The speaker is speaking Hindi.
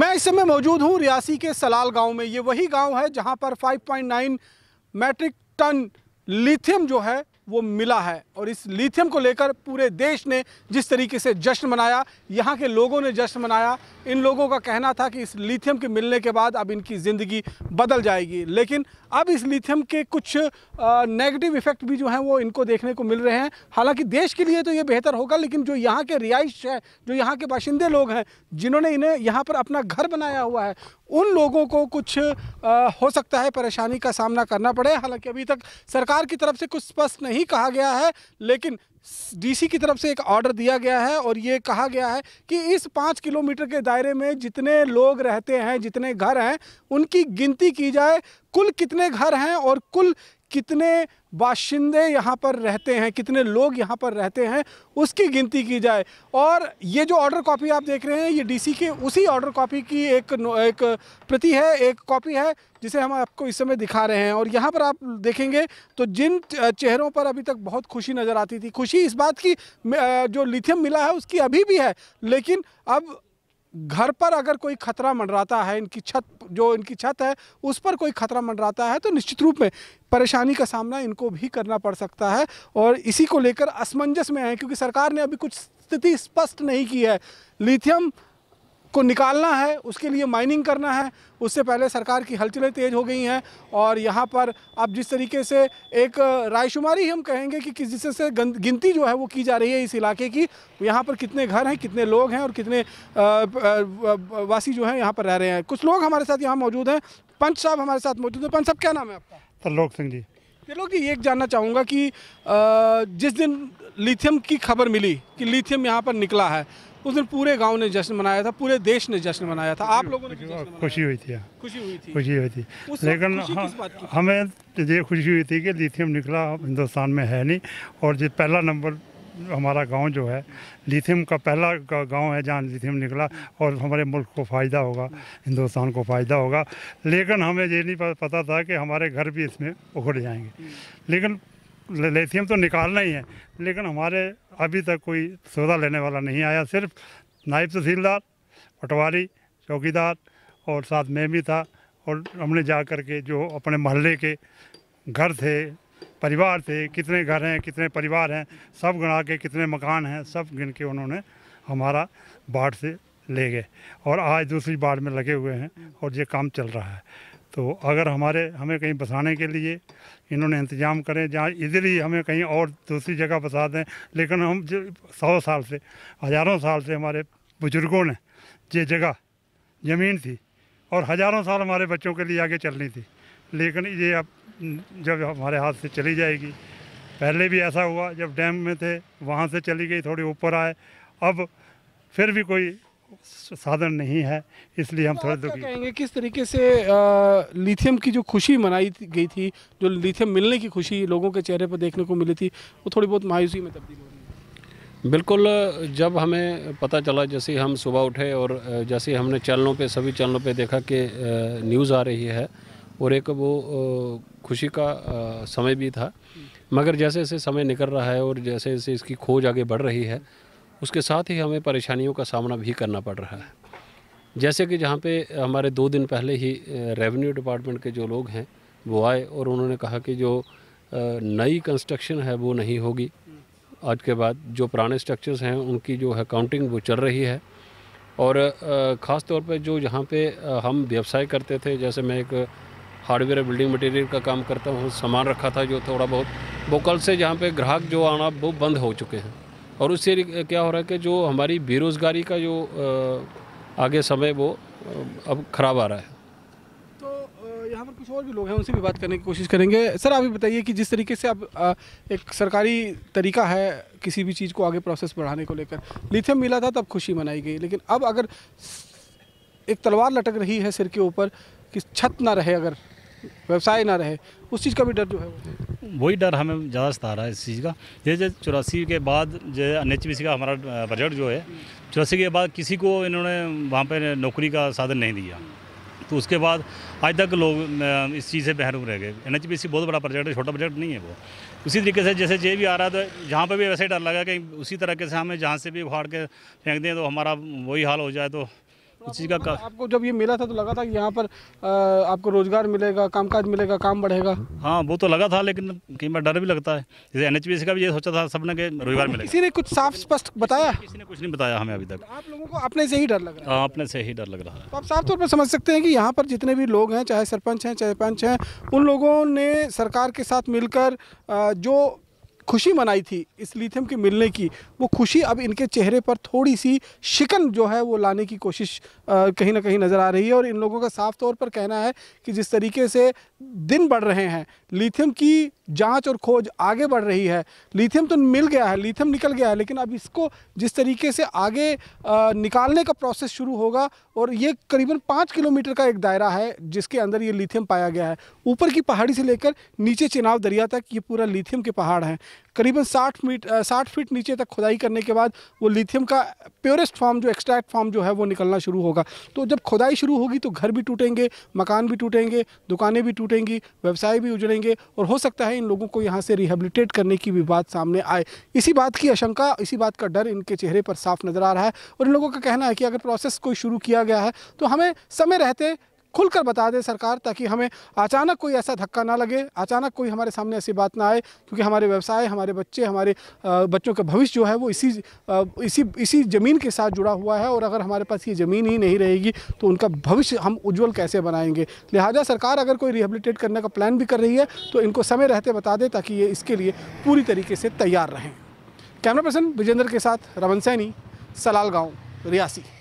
मैं इस समय मौजूद हूँ रियासी के सलाल गांव में ये वही गांव है जहां पर 5.9 मैट्रिक टन लिथियम जो है वो मिला है और इस लिथियम को लेकर पूरे देश ने जिस तरीके से जश्न मनाया यहाँ के लोगों ने जश्न मनाया इन लोगों का कहना था कि इस लिथियम के मिलने के बाद अब इनकी ज़िंदगी बदल जाएगी लेकिन अब इस लिथियम के कुछ नेगेटिव इफ़ेक्ट भी जो हैं वो इनको देखने को मिल रहे हैं हालांकि देश के लिए तो ये बेहतर होगा लेकिन जो यहाँ के रिहाइश है जो यहाँ के बाशिंदे लोग हैं जिन्होंने इन्हें यहाँ पर अपना घर बनाया हुआ है उन लोगों को कुछ आ, हो सकता है परेशानी का सामना करना पड़े हालांकि अभी तक सरकार की तरफ से कुछ स्पष्ट नहीं कहा गया है लेकिन डीसी की तरफ से एक ऑर्डर दिया गया है और ये कहा गया है कि इस पाँच किलोमीटर के दायरे में जितने लोग रहते हैं जितने घर हैं उनकी गिनती की जाए कुल कितने घर हैं और कुल कितने बाशिंदे यहाँ पर रहते हैं कितने लोग यहाँ पर रहते हैं उसकी गिनती की जाए और ये जो ऑर्डर कॉपी आप देख रहे हैं ये डीसी के उसी ऑर्डर कॉपी की एक एक प्रति है एक कॉपी है जिसे हम आपको इस समय दिखा रहे हैं और यहाँ पर आप देखेंगे तो जिन चेहरों पर अभी तक बहुत खुशी नज़र आती थी खुशी इस बात की जो लिथियम मिला है उसकी अभी भी है लेकिन अब घर पर अगर कोई खतरा मंडराता है इनकी छत जो इनकी छत है उस पर कोई खतरा मंडराता है तो निश्चित रूप में परेशानी का सामना इनको भी करना पड़ सकता है और इसी को लेकर असमंजस में है क्योंकि सरकार ने अभी कुछ स्थिति स्पष्ट नहीं की है लिथियम को निकालना है उसके लिए माइनिंग करना है उससे पहले सरकार की हलचलें तेज़ हो गई हैं और यहाँ पर अब जिस तरीके से एक रायशुमारी हम कहेंगे कि किस जिससे गिनती जो है वो की जा रही है इस इलाके की यहाँ पर कितने घर हैं कितने लोग हैं और कितने वासी जो हैं यहाँ पर रह रहे हैं कुछ लोग हमारे साथ यहाँ मौजूद हैं पंच साहब हमारे साथ मौजूद हैं पंच साहब क्या नाम है आपका त्रिलोक सिंह जी त्रिलोक जी ये जानना चाहूँगा कि जिस दिन लिथियम की खबर मिली कि लिथियम यहाँ पर निकला है उस दिन पूरे गांव ने जश्न मनाया था पूरे देश ने जश्न मनाया था आप लोगों ने हाँ। खुशी हुई थी खुशी हुई थी खुशी हुई हाँ, थी लेकिन हमें तो ये खुशी हुई थी कि लिथियम निकला हिंदुस्तान में है नहीं और जो पहला नंबर हमारा गांव जो है लिथियम का पहला गांव है जहाँ लिथियम निकला और हमारे मुल्क को फ़ायदा होगा हिंदुस्तान को फ़ायदा होगा लेकिन हमें ये नहीं पता था कि हमारे घर भी इसमें उखड़ जाएंगे लेकिन लेथियम तो निकालना ही है लेकिन हमारे अभी तक कोई सौदा लेने वाला नहीं आया सिर्फ नायब तहसीलदार पटवारी चौकीदार और साथ मैं भी था और हमने जा कर के जो अपने मोहल्ले के घर थे परिवार थे कितने घर हैं कितने परिवार हैं सब गणा के कितने मकान हैं सब गिन के उन्होंने हमारा बाढ़ से ले गए और आज दूसरी बाढ़ में लगे हुए हैं और ये काम चल रहा है तो अगर हमारे हमें कहीं बसाने के लिए इन्होंने इंतजाम करें जहाँ इधर हमें कहीं और दूसरी जगह बसा दें लेकिन हम जो सौ साल से हज़ारों साल से हमारे बुज़ुर्गों ने ये जगह ज़मीन थी और हज़ारों साल हमारे बच्चों के लिए आगे चलनी थी लेकिन ये अब जब हमारे हाथ से चली जाएगी पहले भी ऐसा हुआ जब डैम में थे वहाँ से चली गई थोड़ी ऊपर आए अब फिर भी कोई साधन नहीं है इसलिए हम तो थोड़ा दुखी कहेंगे किस तरीके से लिथियम की जो खुशी मनाई गई थी जो लिथियम मिलने की खुशी लोगों के चेहरे पर देखने को मिली थी वो थोड़ी बहुत मायूसी में तब्दील हो गई बिल्कुल जब हमें पता चला जैसे हम सुबह उठे और जैसे हमने चैनलों पे सभी चैनलों पे देखा कि न्यूज़ आ रही है और एक वो खुशी का समय भी था मगर जैसे जैसे समय निकल रहा है और जैसे जैसे इसकी खोज आगे बढ़ रही है उसके साथ ही हमें परेशानियों का सामना भी करना पड़ रहा है जैसे कि जहाँ पे हमारे दो दिन पहले ही रेवेन्यू डिपार्टमेंट के जो लोग हैं वो आए और उन्होंने कहा कि जो नई कंस्ट्रक्शन है वो नहीं होगी आज के बाद जो पुराने स्ट्रक्चर्स हैं उनकी जो है काउंटिंग वो चल रही है और ख़ास तौर पे जो यहाँ पे हम व्यवसाय करते थे जैसे मैं एक हार्डवेयर बिल्डिंग मटेरियल का काम करता हूँ सामान रखा था जो थोड़ा बहुत वो कल से जहाँ पे ग्राहक जो आना वो बंद हो चुके हैं और उससे क्या हो रहा है कि जो हमारी बेरोज़गारी का जो आगे समय वो अब ख़राब आ रहा है तो यहाँ पर कुछ और भी लोग हैं उनसे भी बात करने की कोशिश करेंगे सर आप बताइए कि जिस तरीके से आप एक सरकारी तरीका है किसी भी चीज़ को आगे प्रोसेस बढ़ाने को लेकर लिथियम मिला था तब खुशी मनाई गई लेकिन अब अगर एक तलवार लटक रही है सिर के ऊपर कि छत ना रहे अगर व्यवसाय ना रहे उस चीज़ का भी डर जो है वही डर हमें ज़्यादा सता रहा है इस चीज़ का जैसे चौरासी के बाद जो एन एच का हमारा बजट जो है चौरासी के बाद किसी को इन्होंने वहाँ पर नौकरी का साधन नहीं दिया तो उसके बाद आज तक लोग इस चीज़ से बहरूम रह गए एन बहुत बड़ा प्रोजेक्ट है छोटा प्रोजेक्ट नहीं है वो उसी तरीके से जैसे जे भी आ रहा था जहाँ पर भी वैसे डर लगा कि उसी तरीके से हमें जहाँ से भी उखाड़ के फेंक दें तो हमारा वही हाल हो जाए तो चीज़ तो का, आपको जब ये मिला था तो लगा था कि यहाँ पर आ, आपको रोजगार मिलेगा कामकाज मिलेगा काम बढ़ेगा हाँ वो तो लगा था लेकिन कई बार डर भी लगता है जैसे एन का भी ये सोचा था सबने के रोजगार मिलेगा किसी ने कुछ साफ स्पष्ट बताया किसी ने कुछ नहीं बताया हमें अभी तक आप लोगों को अपने से ही डर लग रहा है हाँ, अपने से ही डर लग रहा है तो आप साफ तौर पर समझ सकते हैं कि यहाँ पर जितने भी लोग हैं चाहे सरपंच हैं चाहे पंच हैं उन लोगों ने सरकार के साथ मिलकर जो खुशी मनाई थी इस लिथियम के मिलने की वो खुशी अब इनके चेहरे पर थोड़ी सी शिकन जो है वो लाने की कोशिश कहीं ना कहीं नज़र आ रही है और इन लोगों का साफ तौर पर कहना है कि जिस तरीके से दिन बढ़ रहे हैं लिथियम की जांच और खोज आगे बढ़ रही है लिथियम तो मिल गया है लिथियम निकल गया है लेकिन अब इसको जिस तरीके से आगे निकालने का प्रोसेस शुरू होगा और ये करीबन पाँच किलोमीटर का एक दायरा है जिसके अंदर ये लिथियम पाया गया है ऊपर की पहाड़ी से लेकर नीचे चिनाव दरिया तक ये पूरा लिथियम के पहाड़ हैं करीबन 60 मीट 60 फीट नीचे तक खुदाई करने के बाद वो लिथियम का प्योरेस्ट फॉर्म जो एक्सट्रैक्ट फॉर्म जो है वो निकलना शुरू होगा तो जब खुदाई शुरू होगी तो घर भी टूटेंगे मकान भी टूटेंगे दुकानें भी टूटेंगी व्यवसाय भी उजड़ेंगे और हो सकता है इन लोगों को यहाँ से रिहेबिलिटेट करने की भी बात सामने आए इसी बात की आशंका इसी बात का डर इनके चेहरे पर साफ नज़र आ रहा है और इन लोगों का कहना है कि अगर प्रोसेस कोई शुरू किया गया है तो हमें समय रहते खुलकर बता दे सरकार ताकि हमें अचानक कोई ऐसा धक्का ना लगे अचानक कोई हमारे सामने ऐसी बात ना आए क्योंकि हमारे व्यवसाय हमारे बच्चे हमारे बच्चों का भविष्य जो है वो इसी इसी इसी ज़मीन के साथ जुड़ा हुआ है और अगर हमारे पास ये ज़मीन ही नहीं रहेगी तो उनका भविष्य हम उज्ज्वल कैसे बनाएंगे लिहाजा सरकार अगर कोई रिहेबिलिटेट करने का प्लान भी कर रही है तो इनको समय रहते बता दे ताकि ये इसके लिए पूरी तरीके से तैयार रहें कैमरा पर्सन विजेंद्र के साथ रमन सैनी सलाल गाँव रियासी